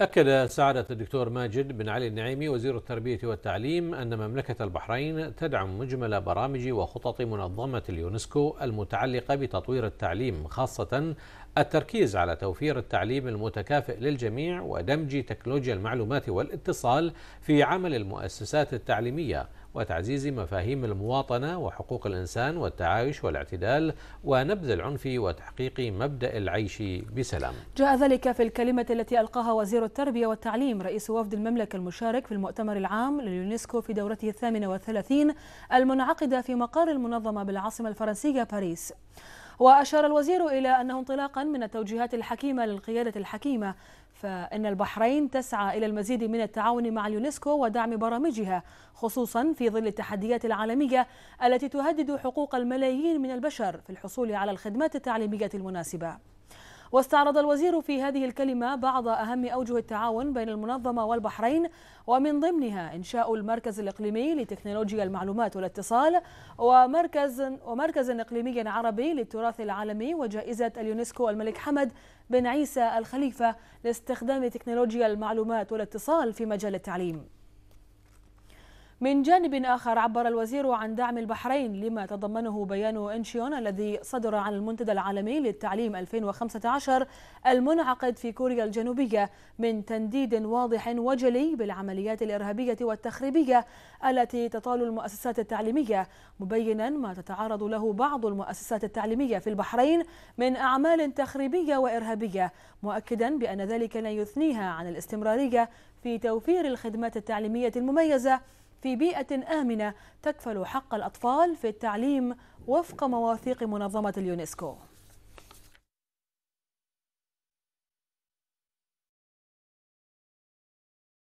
أكد سعادة الدكتور ماجد بن علي النعيمي وزير التربية والتعليم أن مملكة البحرين تدعم مجمل برامج وخطط منظمة اليونسكو المتعلقة بتطوير التعليم خاصة التركيز على توفير التعليم المتكافئ للجميع ودمج تكنولوجيا المعلومات والاتصال في عمل المؤسسات التعليمية وتعزيز مفاهيم المواطنة وحقوق الإنسان والتعايش والاعتدال ونبذ العنف وتحقيق مبدأ العيش بسلام جاء ذلك في الكلمة التي ألقاها وزير التربية والتعليم رئيس وفد المملكة المشارك في المؤتمر العام لليونسكو في دورته الثامنة والثلاثين المنعقدة في مقر المنظمة بالعاصمة الفرنسية باريس وأشار الوزير إلى أنه انطلاقا من التوجيهات الحكيمة للقيادة الحكيمة فإن البحرين تسعى إلى المزيد من التعاون مع اليونسكو ودعم برامجها خصوصا في ظل التحديات العالمية التي تهدد حقوق الملايين من البشر في الحصول على الخدمات التعليمية المناسبة واستعرض الوزير في هذه الكلمة بعض أهم أوجه التعاون بين المنظمة والبحرين ومن ضمنها إنشاء المركز الإقليمي لتكنولوجيا المعلومات والاتصال ومركز ومركز إقليمي عربي للتراث العالمي وجائزة اليونسكو الملك حمد بن عيسى الخليفة لاستخدام تكنولوجيا المعلومات والاتصال في مجال التعليم من جانب آخر عبر الوزير عن دعم البحرين لما تضمنه بيان إنشيون الذي صدر عن المنتدى العالمي للتعليم 2015 المنعقد في كوريا الجنوبية من تنديد واضح وجلي بالعمليات الإرهابية والتخريبية التي تطال المؤسسات التعليمية مبينا ما تتعرض له بعض المؤسسات التعليمية في البحرين من أعمال تخريبية وإرهابية مؤكدا بأن ذلك لا يثنيها عن الاستمرارية في توفير الخدمات التعليمية المميزة في بيئة آمنة تكفل حق الأطفال في التعليم وفق مواثيق منظمة اليونسكو